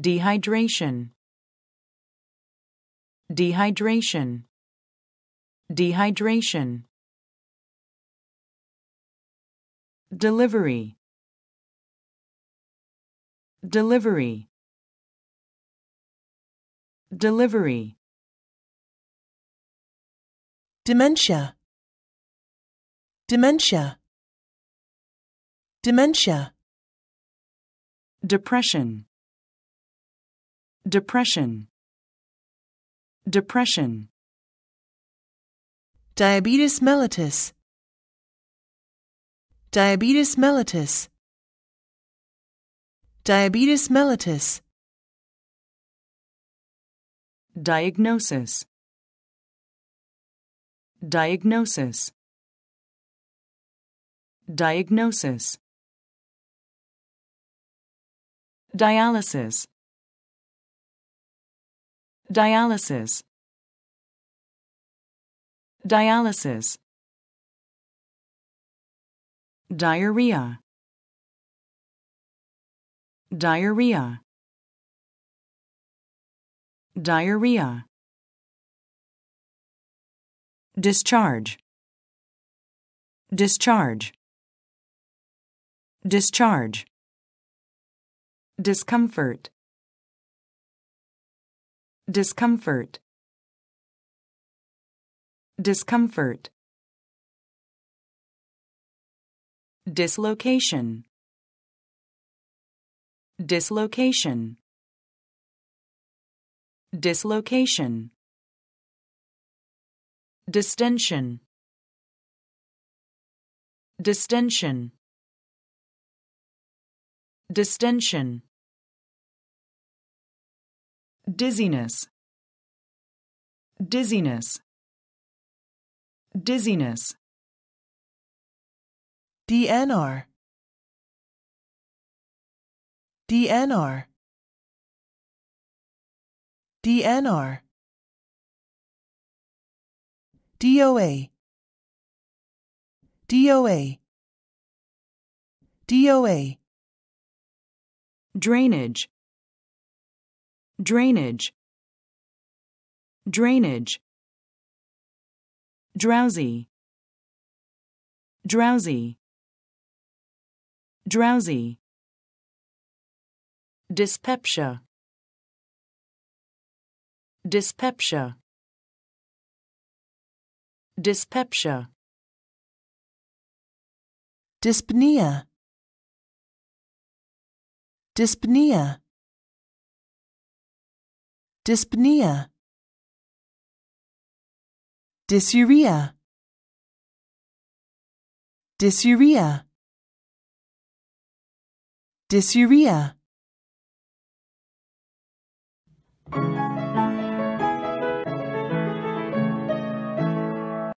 Dehydration. Dehydration. Dehydration. Delivery. Delivery. Delivery. Dementia. Dementia. Dementia. Depression. Depression. Depression. Diabetes mellitus. Diabetes mellitus. Diabetes mellitus. Diagnosis. Diagnosis. Diagnosis. Dialysis. Dialysis. Dialysis. Diarrhea. Diarrhea. Diarrhea. Discharge. Discharge. Discharge. Discomfort. Discomfort. Discomfort. Dislocation. Dislocation. Dislocation. Distension. Distension. Distension. Dizziness. Dizziness. Dizziness. DNR. DNR. DNR. DOA. DOA. DOA. Drainage drainage drainage drowsy drowsy drowsy dyspepsia dyspepsia dyspepsia dyspnea dyspnea dyspnea, dysuria, dysuria, dysuria.